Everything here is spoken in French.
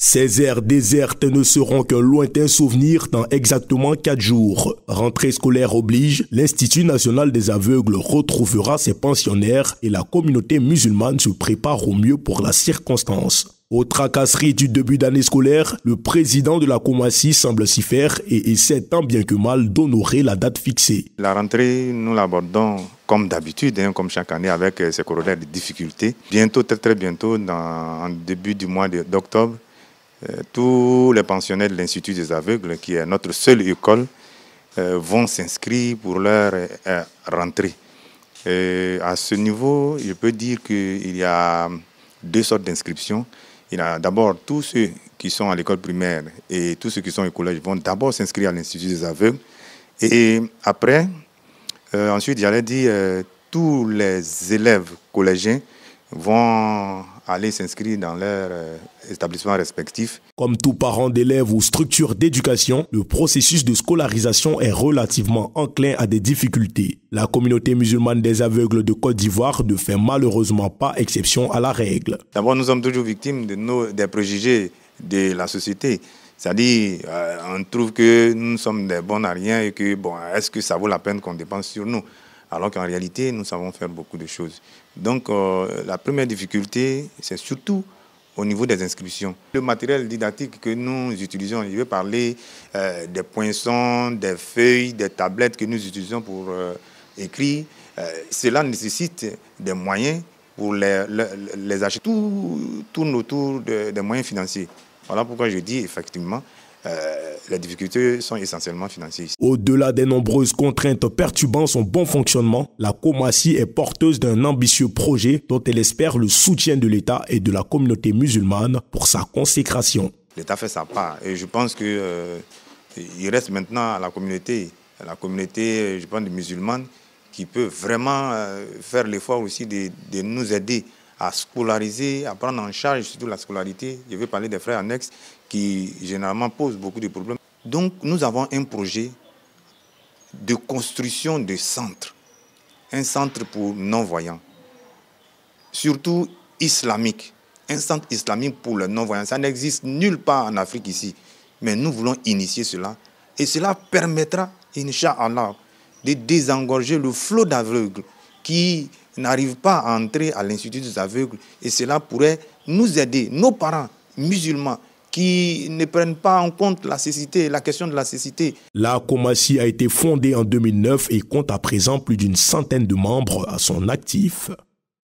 Ces aires désertes ne seront qu'un lointain souvenir dans exactement quatre jours. Rentrée scolaire oblige, l'Institut national des aveugles retrouvera ses pensionnaires et la communauté musulmane se prépare au mieux pour la circonstance. Aux tracasseries du début d'année scolaire, le président de la Comassie semble s'y faire et essaie tant bien que mal d'honorer la date fixée. La rentrée, nous l'abordons comme d'habitude, hein, comme chaque année, avec ses euh, corollaires de difficultés. Bientôt, très très bientôt, en début du mois d'octobre, euh, tous les pensionnaires de l'Institut des aveugles, qui est notre seule école, euh, vont s'inscrire pour leur euh, rentrée. à ce niveau, je peux dire qu'il y a deux sortes d'inscriptions. Il y a d'abord tous ceux qui sont à l'école primaire et tous ceux qui sont au collège vont d'abord s'inscrire à l'Institut des aveugles. Et après, ensuite, j'allais dire, tous les élèves collégiens vont aller s'inscrire dans leur euh, établissement respectif. Comme tout parent d'élèves ou structure d'éducation, le processus de scolarisation est relativement enclin à des difficultés. La communauté musulmane des aveugles de Côte d'Ivoire ne fait malheureusement pas exception à la règle. D'abord, nous sommes toujours victimes de nos, des préjugés de la société. C'est-à-dire, euh, on trouve que nous sommes des bons à rien et que, bon, est-ce que ça vaut la peine qu'on dépense sur nous alors qu'en réalité, nous savons faire beaucoup de choses. Donc, euh, la première difficulté, c'est surtout au niveau des inscriptions. Le matériel didactique que nous utilisons, je vais parler euh, des poinçons, des feuilles, des tablettes que nous utilisons pour euh, écrire, cela nécessite des moyens pour les, acheter. Tout tourne autour des moyens financiers. Voilà pourquoi je dis effectivement euh, les difficultés sont essentiellement financières. Au-delà des nombreuses contraintes perturbant son bon fonctionnement, la Comassie est porteuse d'un ambitieux projet dont elle espère le soutien de l'État et de la communauté musulmane pour sa consécration. L'État fait sa part et je pense qu'il euh, il reste maintenant à la communauté, la communauté, je pense, musulmane, qui peut vraiment euh, faire l'effort aussi de nous aider à scolariser, à prendre en charge surtout la scolarité. Je vais parler des frères annexes qui généralement posent beaucoup de problèmes. Donc nous avons un projet de construction de centres, un centre pour non-voyants, surtout islamique, un centre islamique pour les non voyants Ça n'existe nulle part en Afrique ici, mais nous voulons initier cela et cela permettra, Inch'Allah, de désengorger le flot d'aveugles qui n'arrivent pas à entrer à l'Institut des aveugles et cela pourrait nous aider, nos parents musulmans, qui ne prennent pas en compte la cécité, la question de la cécité. La Comassi a été fondée en 2009 et compte à présent plus d'une centaine de membres à son actif.